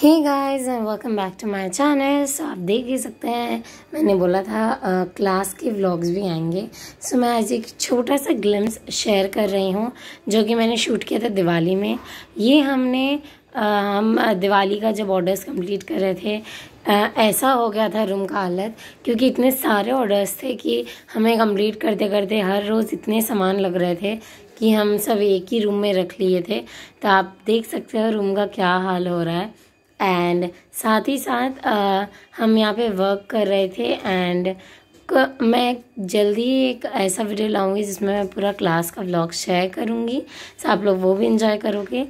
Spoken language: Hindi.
hey guys and welcome back to my channel so आप देख ही सकते हैं मैंने बोला था क्लास के व्लॉग्स भी आएंगे सो so, मैं आज एक छोटा सा ग्लिम्स शेयर कर रही हूँ जो कि मैंने शूट किया था दिवाली में ये हमने आ, हम दिवाली का जब ऑर्डर्स कंप्लीट कर रहे थे आ, ऐसा हो गया था रूम का हालत क्योंकि इतने सारे ऑर्डर्स थे कि हमें कम्प्लीट करते करते हर रोज़ इतने सामान लग रहे थे कि हम सब एक ही रूम में रख लिए थे तो आप देख सकते हो रूम का क्या हाल हो रहा है एंड साथ ही साथ आ, हम यहाँ पे वर्क कर रहे थे एंड मैं जल्दी एक ऐसा वीडियो लाऊंगी जिसमें मैं पूरा क्लास का ब्लॉग शेयर करूँगी सो आप लोग वो भी इन्जॉय करोगे